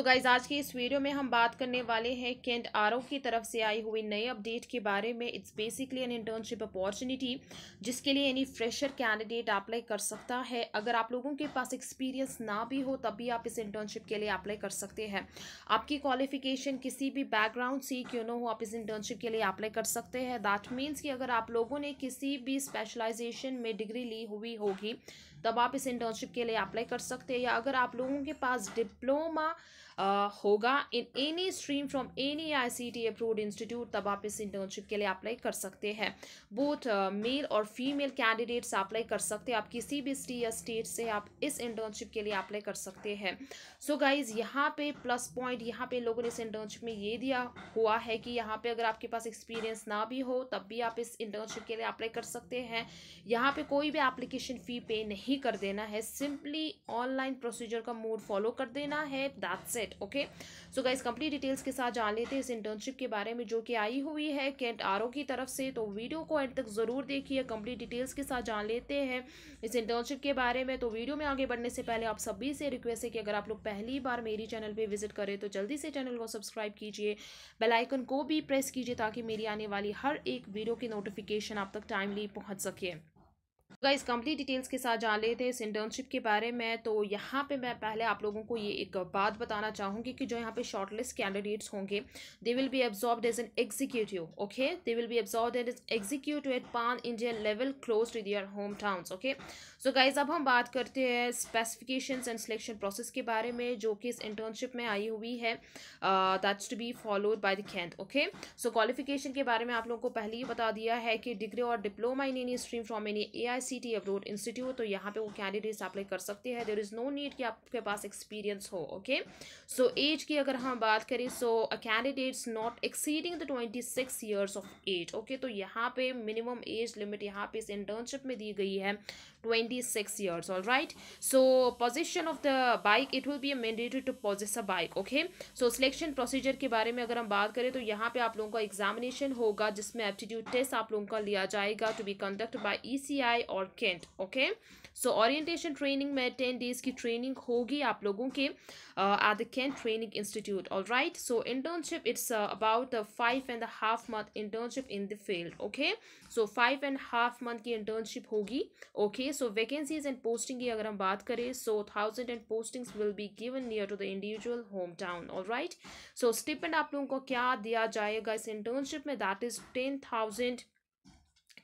तो गाइज आज की इस वीडियो में हम बात करने वाले हैं केंट आर की तरफ से आई हुई नए अपडेट के बारे में it's basically an internship opportunity जिसके लिए एनी फ्रेशर कैंडिडेट अप्लाई कर सकता है अगर आप लोगों के पास एक्सपीरियंस ना भी हो तब भी आप इस इंटर्नशिप के लिए अप्लाई कर सकते हैं आपकी क्वालिफिकेशन किसी भी बैकग्राउंड से क्यों ना हो आप इस इंटर्नशिप के लिए अप्लाई कर सकते हैं दैट मीन्स कि अगर आप लोगों ने किसी भी स्पेशलाइजेशन में डिग्री ली हुई होगी तब आप इस इंटर्नशिप के लिए अप्लाई कर सकते हैं या अगर आप लोगों के पास डिप्लोमा होगा in any stream from any I C T approve institute तब आप इस इंटर्नशिप के लिए अप्लाई कर सकते हैं बोथ मेल और फीमेल कैंडिडेट्स अप्लाई कर सकते हैं आप किसी भी स्टी या स्टेट से आप इस इंटर्नशिप के लिए अप्लाई कर सकते हैं सो गाइज यहाँ पे प्लस पॉइंट यहाँ पे लोगों ने इस इंटर्नशिप में ये दिया हुआ है कि यहाँ पे अगर आपके पास एक्सपीरियंस ना भी हो तब भी आप इस इंटर्नशिप के लिए अप्लाई कर सकते हैं यहाँ पे कोई भी एप्लीकेशन फ़ी पे नहीं कर देना है सिंपली ऑनलाइन प्रोसीजर का मोड फॉलो कर देना है that's set okay so guys complete details के साथ जान लेते हैं इस इंटर्नशिप के बारे में जो कि आई हुई है कैंट आर की तरफ से तो वीडियो को एंड तक ज़रूर देखिए कंप्लीट डिटेल्स के साथ जान लेते हैं इस इंटर्नशिप के बारे में तो वीडियो में आगे बढ़ने से पहले आप सभी से रिक्वेस्ट है कि अगर आप लोग पहली बार मेरी चैनल पर विजिट करें तो जल्दी से चैनल को सब्सक्राइब कीजिए बेलाइकन को भी प्रेस कीजिए ताकि मेरी आने वाली हर एक वीडियो की नोटिफिकेशन आप तक टाइमली पहुँच सके गाइस कंप्लीट डिटेल्स के साथ जान लेते हैं इस इंटर्नशिप के बारे में तो यहाँ पे मैं पहले आप लोगों को ये एक बात बताना चाहूँगी कि जो यहाँ पे शॉर्टलिस्ट कैंडिडेट्स होंगे they will be absorb as an executive okay they will be absorb as executive at pan India level close to their home town okay so guys अब हम बात करते हैं स्पेसिफिकेशंस एंड सिलेक्शन प्रोसेस के बारे में जो कि इस इंटर्नशिप में आई हुई है that's to be followed by the कैंथ ओके सो क्वालिफिकेशन के बारे में आप लोगों को पहले ही बता दिया है कि डिग्री और diploma in any stream from any A I C T abroad institute तो यहाँ पे वो कैंडिडेट्स अप्लाई कर सकते हैं देर इज़ नो नीड कि आपके पास एक्सपीरियंस हो ओके सो एज की अगर हम बात करें सो uh candidates not exceeding the twenty six years of age okay तो यहाँ पे मिनिमम एज लिमिट यहाँ पे इस इंटर्नशिप में दी गई है twenty six years all right so position of the bike it will be mandated to possess a bike okay so selection procedure के बारे में अगर हम बात करें तो यहाँ पे आप लोगों का एग्जामिनेशन होगा जिसमें एप्टीट्यूड टेस्ट आप लोगों का लिया जाएगा to be conduct by E C I और कैंट ओके सो ओरिएंटेशन ट्रेनिंग में टेन डेज की ट्रेनिंग होगी आप लोगों के एट द कैंट training institute all right so internship it's about five and half month internship in the field okay so five and half month की internship होगी okay so vacancies and posting की अगर हम बात करें so thousand and postings will be given near to the individual home town all right so stipend आप लोगों को क्या दिया जाएगा इस इंटर्नशिप में that is ten thousand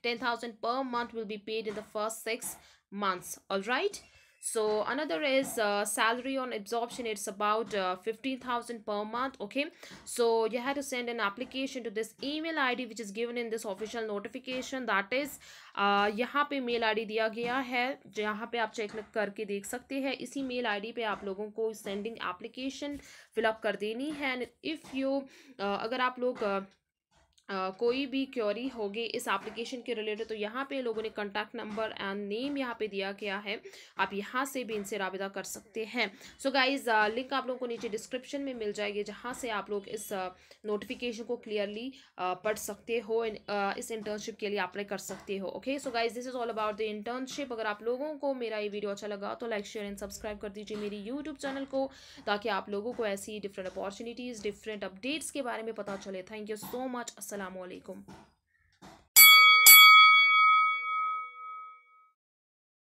ten thousand per month will be paid in the first six months. All right. So another is uh, salary on absorption. It's about uh, 15,000 per month. Okay. So you have to send an application to this email ID which is given in this official notification. That is uh, यहाँ पे mail ID दिया गया है जहाँ पे आप check करके देख सकते हैं इसी मेल आईडी पे आप लोगों को सेंडिंग एप्लीकेशन फिलअप कर देनी है एंड इफ़ यू अगर आप लोग uh, कोई भी क्योरी होगी इस एप्लीकेशन के रिलेटेड तो यहाँ पे लोगों ने कॉन्टैक्ट नंबर एंड नेम यहाँ पे दिया गया है आप यहाँ से भी इनसे रबा कर सकते हैं सो गाइज लिंक आप लोगों को नीचे डिस्क्रिप्शन में मिल जाएगी जहाँ से आप लोग इस नोटिफिकेशन को क्लियरली पढ़ सकते हो इन, इस इंटर्नशिप के लिए अप्लाई कर सकते हो okay so guys this is all about the internship अगर आप लोगों को मेरा ये वीडियो अच्छा लगा तो लाइक शेयर एंड सब्सक्राइब कर दीजिए मेरी यूट्यूब चैनल को ताकि आप लोगों को ऐसी डिफरेंट अपॉर्चुनिटीज़ डिफरेंट अपडेट्स के बारे में पता चले thank you so much Assalamu alaikum.